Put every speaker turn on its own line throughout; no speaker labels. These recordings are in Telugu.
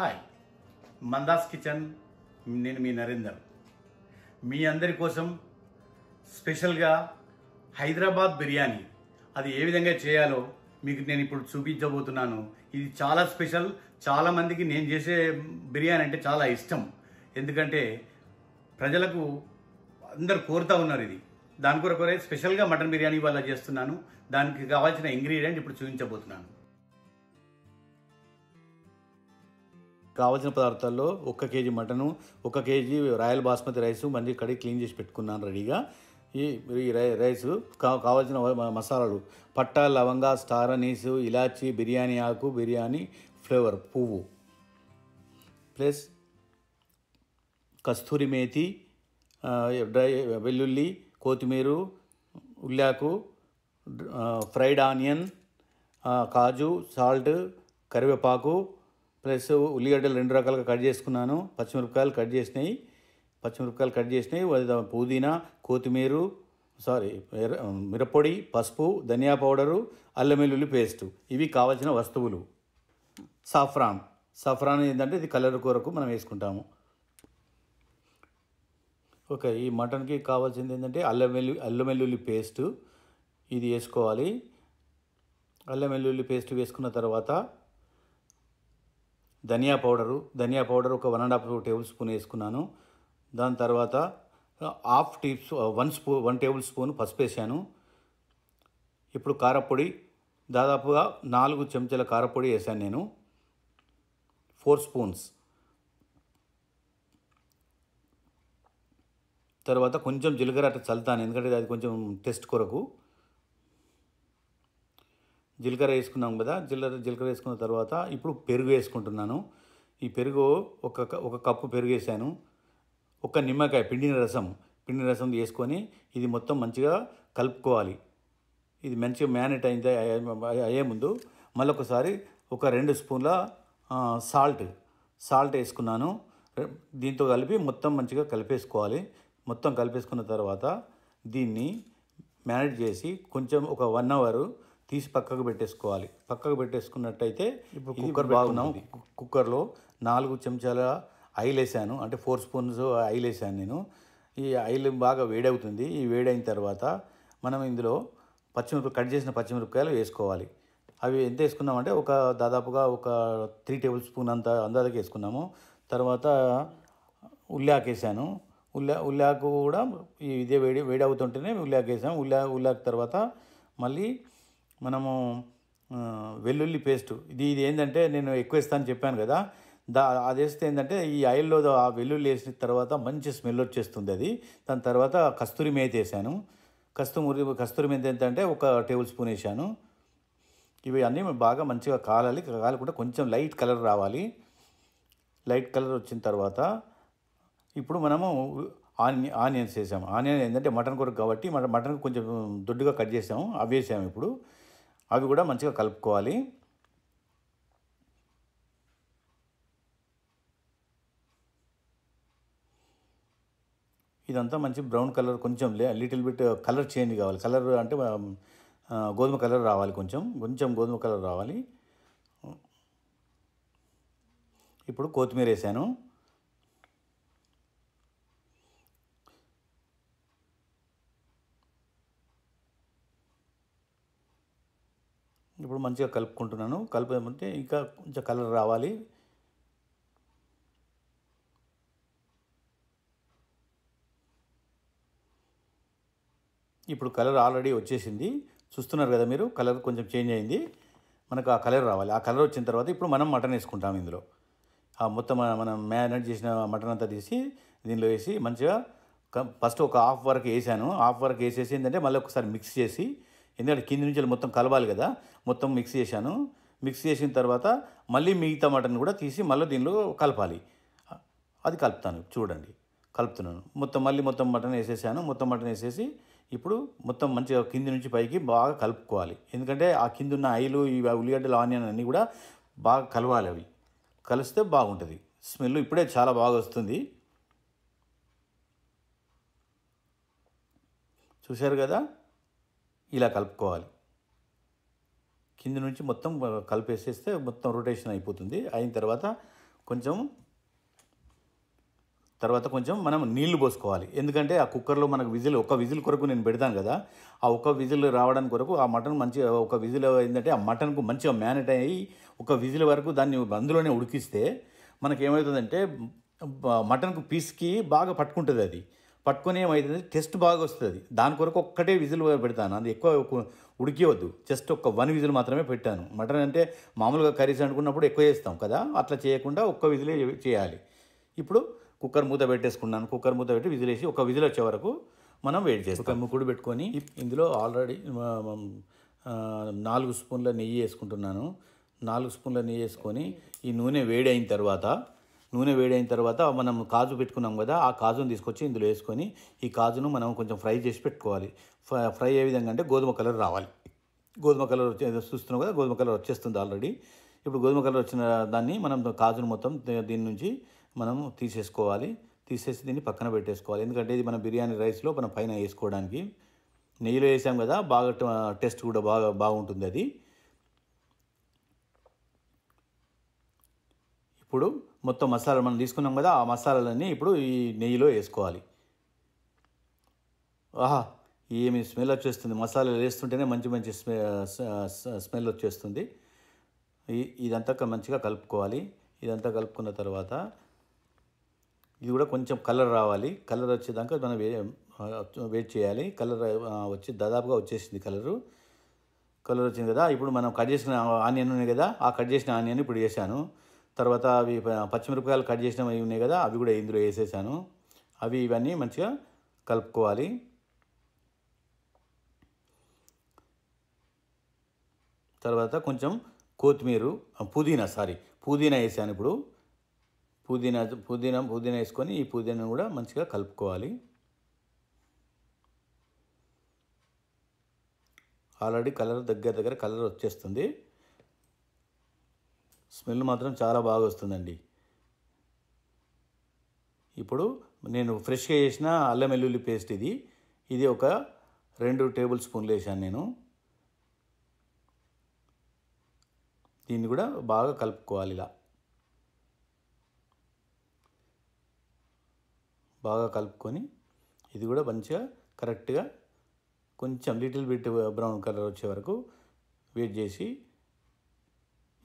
హాయ్ మందాస్ కిచెన్ నేను మీ నరేందర్ మీ అందరి కోసం స్పెషల్గా హైదరాబాద్ బిర్యానీ అది ఏ విధంగా చేయాలో మీకు నేను ఇప్పుడు చూపించబోతున్నాను ఇది చాలా స్పెషల్ చాలామందికి నేను చేసే బిర్యానీ అంటే చాలా ఇష్టం ఎందుకంటే ప్రజలకు అందరు కోరుతూ ఉన్నారు ఇది దాని కొరకు స్పెషల్గా మటన్ బిర్యానీ వాళ్ళ చేస్తున్నాను దానికి కావాల్సిన ఇంగ్రీడియంట్ ఇప్పుడు చూపించబోతున్నాను కావలసిన పదార్థాల్లో ఒక కేజీ మటను ఒక కేజీ రాయల్ బాస్మతి రైస్ మళ్ళీ కడిగి క్లీన్ చేసి పెట్టుకున్నాను రెడీగా ఈ రైస్ కావాల్సిన మసాలాలు పట్టా లవంగా స్టార్ అనీసు ఇలాచి బిర్యానీ ఆకు బిర్యానీ ఫ్లేవర్ పువ్వు ప్లస్ కస్తూరి మేతి డ్రై వెల్లుల్లి కొత్తిమీర ఉల్లాకు ఫ్రైడ్ ఆనియన్ కాజు సాల్ట్ కరివేపాకు ప్లస్ ఉల్లిగడ్డలు రెండు రకాలుగా కట్ చేసుకున్నాను పచ్చిమిరపకాయలు కట్ చేసినాయి పచ్చిమిరపకాయలు కట్ చేసినాయి పుదీనా కొత్తిమీరు సారీ మిరపొడి పసుపు ధనియా పౌడరు అల్లం వెల్లుల్లి పేస్ట్ ఇవి కావలసిన వస్తువులు సాఫ్రాన్ సాఫ్రాన్ ఏంటంటే ఇది కలర్ కొరకు మనం వేసుకుంటాము ఓకే ఈ మటన్కి కావాల్సింది ఏంటంటే అల్లం వెల్లు అల్లం వెల్లుల్లి పేస్ట్ ఇది వేసుకోవాలి అల్లం వెల్లుల్లి పేస్ట్ వేసుకున్న తర్వాత ధనియా పౌడరు ధనియా పౌడర్ ఒక one and half tablespoon వేసుకున్నాను దాని తర్వాత half tea one spoon one tablespoon పసుపు వేసాను ఇప్పుడు కారపొడి దాదాపుగా నాలుగు చెంచాల కారపొడి వేసాను నేను ఫోర్ స్పూన్స్ తర్వాత కొంచెం జీలకర్ర చల్తాను ఎందుకంటే అది కొంచెం టెస్ట్ కొరకు జీలకర్ర వేసుకున్నాం కదా జీలకర్ర జీలకర్ర వేసుకున్న తర్వాత ఇప్పుడు పెరుగు వేసుకుంటున్నాను ఈ పెరుగు ఒక ఒక కప్పు పెరుగు వేసాను ఒక నిమ్మకాయ పిండిన రసం పిండిన రసం వేసుకొని ఇది మొత్తం మంచిగా కలుపుకోవాలి ఇది మంచిగా మ్యానేట్ అయింది అయ్యే ముందు మళ్ళొకసారి ఒక రెండు స్పూన్ల సాల్ట్ సాల్ట్ వేసుకున్నాను దీంతో కలిపి మొత్తం మంచిగా కలిపేసుకోవాలి మొత్తం కలిపేసుకున్న తర్వాత దీన్ని మ్యారినేట్ చేసి కొంచెం ఒక వన్ అవరు తీసి పక్కకు పెట్టేసుకోవాలి పక్కకు పెట్టేసుకున్నట్టయితే ఇప్పుడు కుక్కర్ బాగున్నాం కుక్కర్లో నాలుగు చెంచాల ఆయిల్ వేసాను అంటే ఫోర్ స్పూన్స్ ఆయిల్ వేసాను నేను ఈ ఆయిల్ బాగా వేడవుతుంది ఈ వేడైన తర్వాత మనం ఇందులో పచ్చిమిరపకాయ కట్ చేసిన పచ్చిమిరపకాయలు వేసుకోవాలి అవి ఎంత వేసుకున్నామంటే ఒక దాదాపుగా ఒక త్రీ టేబుల్ స్పూన్ అంత అందాజకి వేసుకున్నాము తర్వాత ఉల్లాకేసాను ఉల్లా ఉల్లాకు కూడా ఇదే వేడి వేడి అవుతుంటేనే ఉల్లాకేసాం ఉల్లా ఉల్లాక్ తర్వాత మళ్ళీ మనము వెల్లుల్లి పేస్టు ఇది ఇది ఏంటంటే నేను ఎక్కువ ఇస్తాను చెప్పాను కదా దా అది వేస్తే ఏంటంటే ఈ ఆయిల్లో ఆ వెల్లుల్లి వేసిన తర్వాత మంచి స్మెల్ వచ్చేస్తుంది అది దాని తర్వాత కస్తూరి మేత వేసాను కస్తూరి కస్తూరి మేత ఏంటంటే ఒక టేబుల్ స్పూన్ వేసాను ఇవి అన్నీ బాగా మంచిగా కాలాలి కాలకుండా కొంచెం లైట్ కలర్ రావాలి లైట్ కలర్ వచ్చిన తర్వాత ఇప్పుడు మనము ఆనియన్ ఆనియన్స్ వేసాము ఆనియన్ ఏంటంటే మటన్ కూర కాబట్టి మటన్ మటన్ కొంచెం దొడ్డుగా కట్ చేసాము అవి వేసాము ఇప్పుడు అవి కూడా మంచిగా కలుపుకోవాలి ఇదంతా మంచి బ్రౌన్ కలర్ కొంచెం లే లిటిల్ బిట్ కలర్ చేంజ్ కావాలి కలర్ అంటే గోధుమ కలర్ రావాలి కొంచెం కొంచెం గోధుమ కలర్ రావాలి ఇప్పుడు కొత్తిమీర వేసాను ఇప్పుడు మంచిగా కలుపుకుంటున్నాను కలుపుకుంటే ఇంకా కొంచెం కలర్ రావాలి ఇప్పుడు కలర్ ఆల్రెడీ వచ్చేసింది చూస్తున్నారు కదా మీరు కలర్ కొంచెం చేంజ్ అయింది మనకు ఆ కలర్ రావాలి ఆ కలర్ వచ్చిన తర్వాత ఇప్పుడు మనం మటన్ వేసుకుంటాం ఇందులో ఆ మొత్తం మనం మ్యారినేట్ చేసిన మటన్ అంతా తీసి దీనిలో వేసి మంచిగా ఫస్ట్ ఒక హాఫ్ వరకు వేసాను హాఫ్ వరకు వేసేసి ఏంటంటే మళ్ళీ ఒకసారి మిక్స్ చేసి ఎందుకంటే కింది నుంచి మొత్తం కలవాలి కదా మొత్తం మిక్స్ చేశాను మిక్స్ చేసిన తర్వాత మళ్ళీ మిగతా మటన్ కూడా తీసి మళ్ళీ దీనిలో కలపాలి అది కలుపుతాను చూడండి కలుపుతున్నాను మొత్తం మళ్ళీ మొత్తం మటన్ వేసేసాను మొత్తం మటన్ వేసేసి ఇప్పుడు మొత్తం మంచిగా కింది నుంచి పైకి బాగా కలుపుకోవాలి ఎందుకంటే ఆ కింద ఉన్న ఆయిలు ఈ ఉల్లిగడ్డలు ఆనియన్ అన్నీ కూడా బాగా కలవాలి అవి కలిస్తే బాగుంటుంది స్మెల్ ఇప్పుడే చాలా బాగా వస్తుంది చూశారు కదా ఇలా కలుపుకోవాలి కింద నుంచి మొత్తం కలిపేసేస్తే మొత్తం రొటేషన్ అయిపోతుంది అయిన తర్వాత కొంచెం తర్వాత కొంచెం మనం నీళ్లు పోసుకోవాలి ఎందుకంటే ఆ కుక్కర్లో మనకు విజిల్ ఒక విజిల్ కొరకు నేను పెడతాను కదా ఆ ఒక విజిల్ రావడానికి కొరకు ఆ మటన్ మంచిగా ఒక విజిల్ ఏంటంటే ఆ మటన్కు మంచిగా మ్యానేట్ అయ్యి ఒక విజిల్ వరకు దాన్ని అందులోనే ఉడికిస్తే మనకి ఏమవుతుందంటే మటన్కు పీస్కి బాగా పట్టుకుంటుంది అది పట్టుకునే ఏమైతుంది టెస్ట్ బాగా వస్తుంది దాని కొరకు ఒక్కటే విజిల్ పెడతాను అది ఎక్కువ ఉడికివద్దు జస్ట్ ఒక వన్ విజిల్ మాత్రమే పెట్టాను మటన్ అంటే మామూలుగా కర్రీస్ అనుకున్నప్పుడు ఎక్కువ చేస్తాం కదా అట్లా చేయకుండా ఒక్క విజిలే చేయాలి ఇప్పుడు కుక్కర్ మూత పెట్టేసుకున్నాను కుక్కర్ మూత పెట్టి విజిలేసి ఒక విజిల్ వచ్చే వరకు మనం వెయిట్ చేస్తాం ఒక ముక్కుడు పెట్టుకొని ఇందులో ఆల్రెడీ నాలుగు స్పూన్ల నెయ్యి వేసుకుంటున్నాను నాలుగు స్పూన్ల నెయ్యి వేసుకొని ఈ నూనె వేడి అయిన తర్వాత నూనె వేడైన తర్వాత మనం కాజు పెట్టుకున్నాం కదా ఆ కాజును తీసుకొచ్చి ఇందులో వేసుకొని ఈ కాజును మనం కొంచెం ఫ్రై చేసి పెట్టుకోవాలి ఫ్రై ఏ విధంగా అంటే గోధుమ కలర్ రావాలి గోధుమ కలర్ వచ్చే చూస్తున్నాం కదా గోధుమ కలర్ వచ్చేస్తుంది ఆల్రెడీ ఇప్పుడు గోధుమ కలర్ వచ్చిన దాన్ని మనం కాజును మొత్తం దీని నుంచి మనం తీసేసుకోవాలి తీసేసి దీన్ని పక్కన పెట్టేసుకోవాలి ఎందుకంటే ఇది మన బిర్యానీ రైస్లో మనం పైన వేసుకోవడానికి నెయ్యిలో వేసాం కదా బాగా టెస్ట్ కూడా బాగా బాగుంటుంది అది ఇప్పుడు మొత్తం మసాలాలు మనం తీసుకున్నాం కదా ఆ మసాలాలన్నీ ఇప్పుడు ఈ నెయ్యిలో వేసుకోవాలి ఆహా ఏమి స్మెల్ వచ్చేస్తుంది మసాలాలు వేస్తుంటేనే మంచి మంచి స్మె స్మెల్ వచ్చేస్తుంది ఇదంతా మంచిగా కలుపుకోవాలి ఇదంతా కలుపుకున్న తర్వాత ఇది కూడా కొంచెం కలర్ రావాలి కలర్ వచ్చేదాకా మనం వెయిట్ చేయాలి కలర్ వచ్చి దాదాపుగా వచ్చేసింది కలరు కలర్ వచ్చింది కదా ఇప్పుడు మనం కట్ చేసిన ఆనియన్ ఉన్నాయి కదా ఆ కట్ చేసిన ఆనియన్ ఇప్పుడు వేసాను తర్వాత అవి పచ్చిమిరపకాయలు కట్ చేసినవి అవి ఉన్నాయి కదా అవి కూడా ఇందులో వేసేసాను అవి ఇవన్నీ మంచిగా కలుపుకోవాలి తర్వాత కొంచెం కొత్తిమీర పుదీనా సారీ పుదీనా వేసాను ఇప్పుడు పుదీనా పుదీనా పుదీనా వేసుకొని ఈ పుదీనా కూడా మంచిగా కలుపుకోవాలి ఆల్రెడీ కలర్ దగ్గర దగ్గర కలర్ వచ్చేస్తుంది స్మెల్ మాత్రం చాలా బాగా వస్తుందండి ఇప్పుడు నేను ఫ్రెష్గా చేసిన అల్లం వెల్లుల్లి పేస్ట్ ఇది ఇది ఒక రెండు టేబుల్ స్పూన్లు వేసాను నేను దీన్ని కూడా బాగా కలుపుకోవాలి ఇలా బాగా కలుపుకొని ఇది కూడా మంచిగా కరెక్ట్గా కొంచెం లిటిల్ బిట్ బ్రౌన్ కలర్ వచ్చే వరకు వెయిట్ చేసి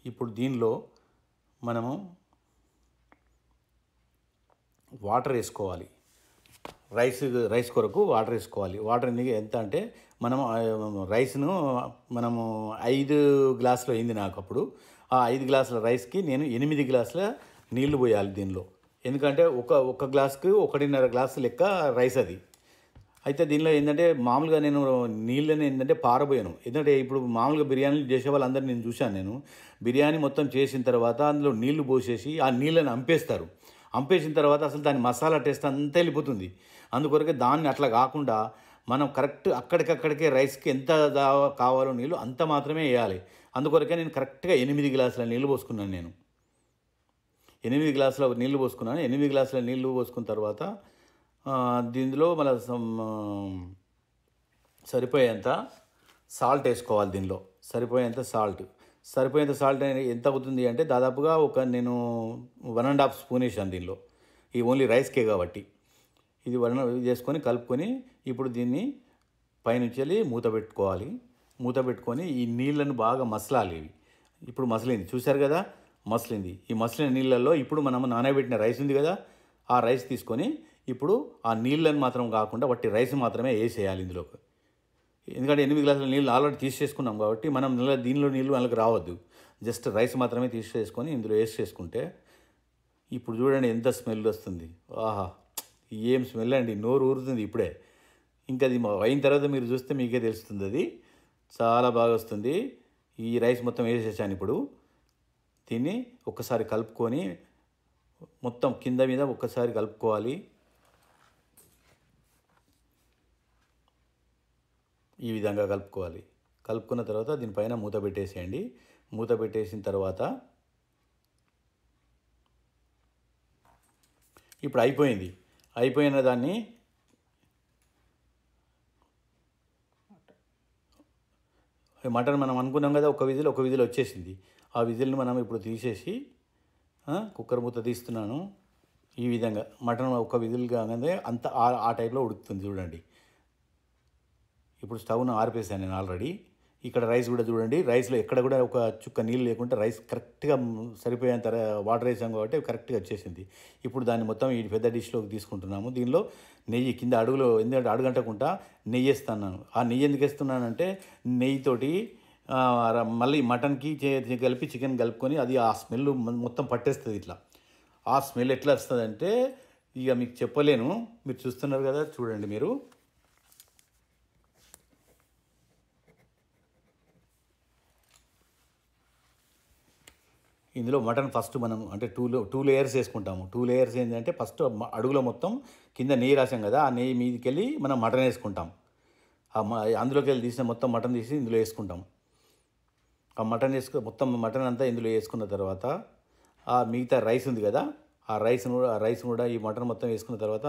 ఇప్పుడు దీనిలో మనము వాటర్ వేసుకోవాలి రైస్ రైస్ కొరకు వాటర్ వేసుకోవాలి వాటర్ ఎంత అంటే మనం రైస్ను మనము ఐదు గ్లాసులు అయింది నాకు అప్పుడు ఆ ఐదు గ్లాసుల రైస్కి నేను ఎనిమిది గ్లాసుల నీళ్లు పోయాలి దీనిలో ఎందుకంటే ఒక ఒక గ్లాస్కి ఒకటిన్నర గ్లాసు లెక్క రైస్ అది అయితే దీనిలో ఏంటంటే మామూలుగా నేను నీళ్ళని ఏంటంటే పారబోయాను ఎందుకంటే ఇప్పుడు మామూలుగా బిర్యానీలు చేసే వాళ్ళందరినీ నేను చూశాను నేను బిర్యానీ మొత్తం చేసిన తర్వాత అందులో నీళ్లు పోసేసి ఆ నీళ్ళని అంపేస్తారు అంపేసిన తర్వాత అసలు దాని మసాలా టేస్ట్ అంతా వెళ్ళిపోతుంది అందుకొరకే దాన్ని అట్లా కాకుండా మనం కరెక్ట్ అక్కడికక్కడికే రైస్కి ఎంత కావాలో నీళ్ళు అంత మాత్రమే వేయాలి అందుకొరకే నేను కరెక్ట్గా ఎనిమిది గ్లాసుల నీళ్ళు పోసుకున్నాను నేను ఎనిమిది గ్లాసుల నీళ్ళు పోసుకున్నాను ఎనిమిది గ్లాసుల నీళ్ళు పోసుకున్న తర్వాత దీనిలో మన సరిపోయేంత సాల్ట్ వేసుకోవాలి దీనిలో సరిపోయేంత సాల్ట్ సరిపోయేంత సాల్ట్ ఎంత అవుతుంది అంటే దాదాపుగా ఒక నేను వన్ అండ్ హాఫ్ స్పూన్ వేసాను దీనిలో ఈ ఓన్లీ రైస్కే కాబట్టి ఇది వన్ చేసుకొని కలుపుకొని ఇప్పుడు దీన్ని పైనుంచి వెళ్ళి మూత పెట్టుకోవాలి మూత పెట్టుకొని ఈ నీళ్ళను బాగా మసలాలి ఇవి ఇప్పుడు మసలింది చూశారు కదా మసలింది ఈ మసలిన నీళ్ళల్లో ఇప్పుడు మనం నానబెట్టిన రైస్ ఉంది కదా ఆ రైస్ తీసుకొని ఇప్పుడు ఆ నీళ్ళని మాత్రం కాకుండా వట్టి రైస్ మాత్రమే వేసేయాలి ఇందులోకి ఎందుకంటే ఎనిమిది గ్లాసుల నీళ్ళు ఆల్రెడీ తీసేసుకున్నాం కాబట్టి మనం నెల దీనిలో నీళ్ళు వాళ్ళకి రావద్దు జస్ట్ రైస్ మాత్రమే తీసేసుకొని ఇందులో వేసి చేసుకుంటే ఇప్పుడు చూడండి ఎంత స్మెల్ వస్తుంది ఆహా ఏం స్మెల్ అండి నోరు ఊరుతుంది ఇప్పుడే ఇంకా అది అయిన తర్వాత మీరు చూస్తే మీకే తెలుస్తుంది అది చాలా బాగా వస్తుంది ఈ రైస్ మొత్తం వేసేసాను ఇప్పుడు దీన్ని ఒక్కసారి కలుపుకొని మొత్తం కింద మీద ఒక్కసారి కలుపుకోవాలి ఈ విధంగా కలుపుకోవాలి కలుపుకున్న తర్వాత దీనిపైన మూత పెట్టేసేయండి మూత పెట్టేసిన తర్వాత ఇప్పుడు అయిపోయింది అయిపోయిన దాన్ని మటన్ మనం అనుకున్నాం కదా ఒక విధులు ఒక విజిల్ వచ్చేసింది ఆ విధులను మనం ఇప్పుడు తీసేసి కుక్కర్ మూత తీస్తున్నాను ఈ విధంగా మటన్ ఒక విధులు కాగానే అంత ఆ టైప్లో ఉడుకుతుంది చూడండి ఇప్పుడు స్టవ్ను ఆరిపేసాను నేను ఆల్రెడీ ఇక్కడ రైస్ కూడా చూడండి రైస్లో ఎక్కడ కూడా ఒక చుక్క నీళ్ళు లేకుండా రైస్ కరెక్ట్గా సరిపోయేంత వాటర్ వేసాం కాబట్టి కరెక్ట్గా వచ్చేసింది ఇప్పుడు దాన్ని మొత్తం ఈ పెద్ద డిష్లోకి తీసుకుంటున్నాము దీనిలో నెయ్యి కింద అడుగులో ఎందుకంటే అడుగంటకుండా నెయ్యి వేస్తున్నాను ఆ నెయ్యి ఎందుకు వేస్తున్నానంటే నెయ్యితోటి మళ్ళీ మటన్కి కలిపి చికెన్ కలుపుకొని అది ఆ స్మెల్ మొత్తం పట్టేస్తుంది ఇట్లా ఆ స్మెల్ ఎట్లా వస్తుందంటే ఇక మీకు చెప్పలేను మీరు చూస్తున్నారు కదా చూడండి మీరు ఇందులో మటన్ ఫస్ట్ మనం అంటే టూ టూ లేయర్స్ వేసుకుంటాము టూ లేయర్స్ ఏంటంటే ఫస్ట్ అడుగులో మొత్తం కింద నెయ్యి రాసాం కదా ఆ నెయ్యి మీదకి వెళ్ళి మనం మటన్ వేసుకుంటాం అందులోకి వెళ్ళి తీసిన మొత్తం మటన్ తీసి ఇందులో వేసుకుంటాం ఆ మటన్ వేసుకు మొత్తం మటన్ అంతా ఇందులో వేసుకున్న తర్వాత ఆ మిగతా రైస్ ఉంది కదా ఆ రైస్ కూడా ఆ రైస్ కూడా ఈ మటన్ మొత్తం వేసుకున్న తర్వాత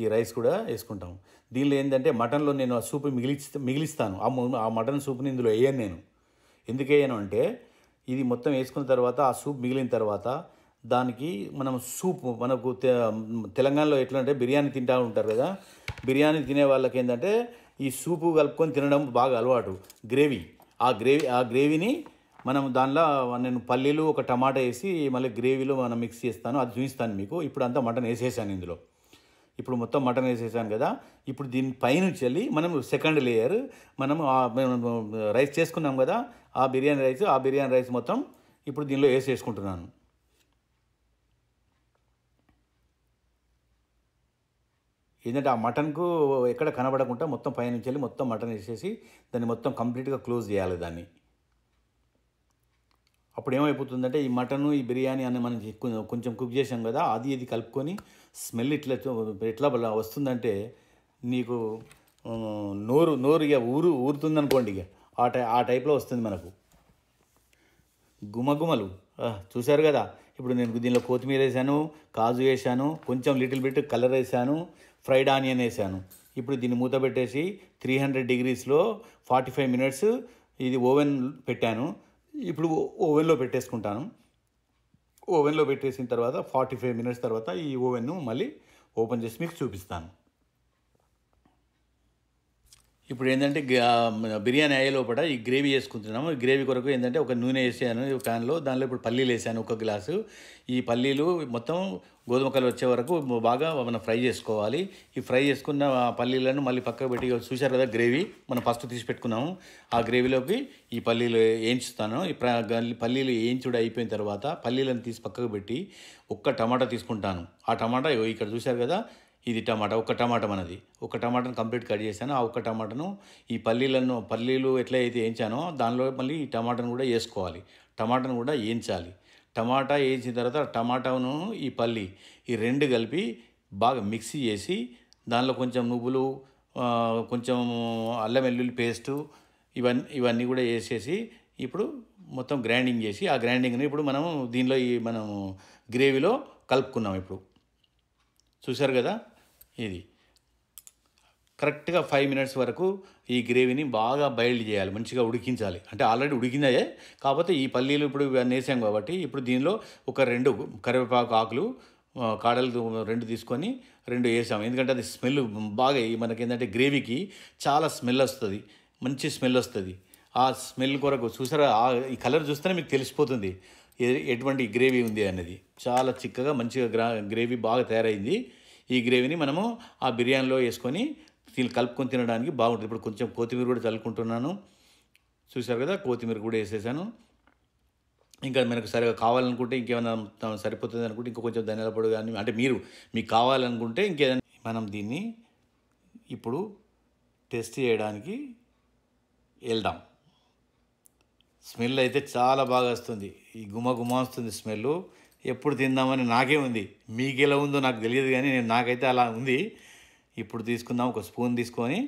ఈ రైస్ కూడా వేసుకుంటాం దీనిలో ఏంటంటే మటన్లో నేను ఆ సూప్ మిగిలిస్తా మిగిలిస్తాను ఆ మటన్ సూప్ని ఇందులో వేయను నేను ఎందుకు వేయను అంటే ఇది మొత్తం వేసుకున్న తర్వాత ఆ సూప్ మిగిలిన తర్వాత దానికి మనం సూప్ మనకు తెలంగాణలో ఎట్లా అంటే బిర్యానీ తింటా ఉంటారు కదా బిర్యానీ తినే వాళ్ళకి ఏంటంటే ఈ సూపు కలుపుకొని తినడం బాగా అలవాటు గ్రేవీ ఆ గ్రేవీ ఆ గ్రేవీని మనం దానిలో నేను పల్లీలు ఒక టమాటా వేసి మళ్ళీ గ్రేవీలో మనం మిక్స్ చేస్తాను అది చూపిస్తాను మీకు ఇప్పుడు అంతా మటన్ వేసేసాను ఇందులో ఇప్పుడు మొత్తం మటన్ వేసేసాను కదా ఇప్పుడు దీని పైనుంచి వెళ్ళి మనం సెకండ్ లేయర్ మనం రైస్ చేసుకున్నాం కదా ఆ బిర్యానీ రైస్ ఆ బిర్యానీ రైస్ మొత్తం ఇప్పుడు దీనిలో వేసేసుకుంటున్నాను ఏంటంటే ఆ మటన్కు ఎక్కడ కనబడకుండా మొత్తం పైనుంచి వెళ్ళి మొత్తం మటన్ వేసేసి దాన్ని మొత్తం కంప్లీట్గా క్లోజ్ చేయాలి దాన్ని అప్పుడు ఏమైపోతుందంటే ఈ మటను ఈ బిర్యానీ అని మనం కొంచెం కుక్ చేసాం కదా అది ఇది కలుపుకొని స్మెల్ ఇట్లా ఎట్లా వస్తుందంటే నీకు నోరు నోరు ఇక ఊరు ఊరుతుంది అనుకోండి ఇక ఆ టై ఆ టైప్లో వస్తుంది మనకు గుమగుమలు చూశారు కదా ఇప్పుడు నేను దీనిలో కొత్తిమీర వేసాను కాజు వేసాను కొంచెం లిటిల్ బిట్ కలర్ వేసాను ఫ్రైడ్ ఆనియన్ వేసాను ఇప్పుడు దీన్ని మూత పెట్టేసి త్రీ హండ్రెడ్ డిగ్రీస్లో ఫార్టీ ఫైవ్ మినిట్స్ ఇది ఓవెన్ పెట్టాను ఇప్పుడు ఓవెన్లో పెట్టేసుకుంటాను ఓవెన్లో పెట్టేసిన తర్వాత ఫార్టీ ఫైవ్ మినిట్స్ తర్వాత ఈ ఓవెన్ను మళ్ళీ ఓపెన్ చేసి మీకు చూపిస్తాను ఇప్పుడు ఏంటంటే బిర్యానీ అయ్యే లోపల ఈ గ్రేవీ వేసుకుంటున్నాము ఈ గ్రేవీ కొరకు ఏంటంటే ఒక నూనె వేసాను ప్యాన్లో దానిలో ఇప్పుడు పల్లీలు వేసాను ఒక గ్లాసు ఈ పల్లీలు మొత్తం గోధుమ కలర్ వచ్చే వరకు బాగా మనం ఫ్రై చేసుకోవాలి ఈ ఫ్రై చేసుకున్న పల్లీలను మళ్ళీ పక్కకు పెట్టి చూశారు కదా గ్రేవీ మనం ఫస్ట్ తీసి పెట్టుకున్నాము ఆ గ్రేవీలోకి ఈ పల్లీలు వేయించుతాను ఈ పల్లీలు వేయించుడు అయిపోయిన తర్వాత పల్లీలను తీసి పక్కకు పెట్టి ఒక్క టమాటా తీసుకుంటాను ఆ టమాటా ఇక్కడ చూశారు కదా ఇది టమాటా ఒక టమాటా మనది ఒక టమాటాను కంప్లీట్ కట్ చేశాను ఆ ఒక్క టమాటాను ఈ పల్లీలను పల్లీలు ఎట్లా అయితే వేయించానో దానిలో మళ్ళీ ఈ టమాటాను కూడా వేసుకోవాలి టమాటాను కూడా వేయించాలి టమాటా వేయించిన తర్వాత టమాటాను ఈ పల్లి ఈ రెండు కలిపి బాగా మిక్సీ చేసి దానిలో కొంచెం నువ్వులు కొంచెం అల్లం వెల్లుల్లి పేస్టు ఇవన్నీ ఇవన్నీ కూడా వేసేసి ఇప్పుడు మొత్తం గ్రైండింగ్ చేసి ఆ గ్రైండింగ్ని ఇప్పుడు మనం దీనిలో ఈ మనం గ్రేవీలో కలుపుకున్నాం ఇప్పుడు చూశారు కదా ఇది కరెక్ట్గా ఫైవ్ మినిట్స్ వరకు ఈ గ్రేవీని బాగా బయల్డ్ చేయాలి మంచిగా ఉడికించాలి అంటే ఆల్రెడీ ఉడికిందే కాకపోతే ఈ పల్లీలు ఇప్పుడు వేసాం కాబట్టి ఇప్పుడు దీనిలో ఒక రెండు కరివేపాకు ఆకులు కాడలు రెండు తీసుకొని రెండు వేసాం ఎందుకంటే అది స్మెల్ బాగా మనకి ఏంటంటే గ్రేవీకి చాలా స్మెల్ వస్తుంది మంచి స్మెల్ వస్తుంది ఆ స్మెల్ కొరకు చూసారా ఈ కలర్ చూస్తేనే మీకు తెలిసిపోతుంది ఎటువంటి గ్రేవీ ఉంది అనేది చాలా చిక్కగా మంచిగా గ్రా గ్రేవీ బాగా తయారైంది ఈ గ్రేవీని మనము ఆ బిర్యానీలో వేసుకొని కలుపుకొని తినడానికి బాగుంటుంది ఇప్పుడు కొంచెం కొత్తిమీర కూడా చల్లుకుంటున్నాను చూశారు కదా కొత్తిమీర కూడా వేసేసాను ఇంకా మనకు సరిగా కావాలనుకుంటే ఇంకేమైనా సరిపోతుంది అనుకుంటే ఇంకా కొంచెం ధనియాల పొడి కానీ అంటే మీరు మీకు కావాలనుకుంటే ఇంకేదైనా మనం దీన్ని ఇప్పుడు టెస్ట్ చేయడానికి వెళ్దాం స్మెల్ అయితే చాలా బాగా వస్తుంది ఈ గుమ గుమ వస్తుంది స్మెల్ ఎప్పుడు తిందామని నాకే ఉంది మీకు ఎలా ఉందో నాకు తెలియదు కానీ నేను నాకైతే అలా ఉంది ఇప్పుడు తీసుకుందాం ఒక స్పూన్ తీసుకొని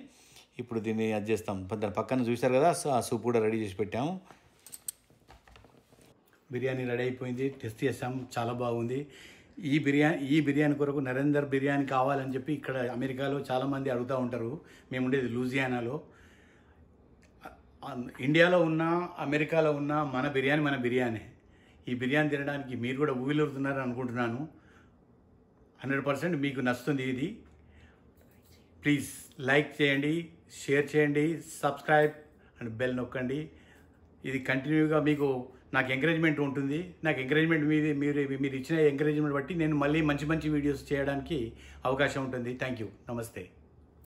ఇప్పుడు దీన్ని అది చేస్తాం దాని పక్కన చూశారు కదా ఆ సూప్ కూడా రెడీ చేసి పెట్టాము బిర్యానీ రెడీ అయిపోయింది టెస్ట్ చేసాం చాలా బాగుంది ఈ బిర్యానీ ఈ బిర్యానీ కొరకు నరేందర్ బిర్యానీ కావాలని చెప్పి ఇక్కడ అమెరికాలో చాలామంది అడుగుతూ ఉంటారు మేము ఉండేది లూజియానాలో ఇండియాలో ఉన్నా అమెరికాలో ఉన్నా మన బిర్యానీ మన బిర్యానీ ఈ బిర్యానీ తినడానికి మీరు కూడా ఊవిలురుతున్నారని అనుకుంటున్నాను హండ్రెడ్ పర్సెంట్ మీకు నచ్చుతుంది ఇది ప్లీజ్ లైక్ చేయండి షేర్ చేయండి సబ్స్క్రైబ్ అండ్ బెల్ నొక్కండి ఇది కంటిన్యూగా మీకు నాకు ఎంకరేజ్మెంట్ ఉంటుంది నాకు ఎంకరేజ్మెంట్ మీది మీరు మీరు ఇచ్చిన ఎంకరేజ్మెంట్ బట్టి నేను మళ్ళీ మంచి మంచి వీడియోస్ చేయడానికి అవకాశం ఉంటుంది థ్యాంక్ యూ నమస్తే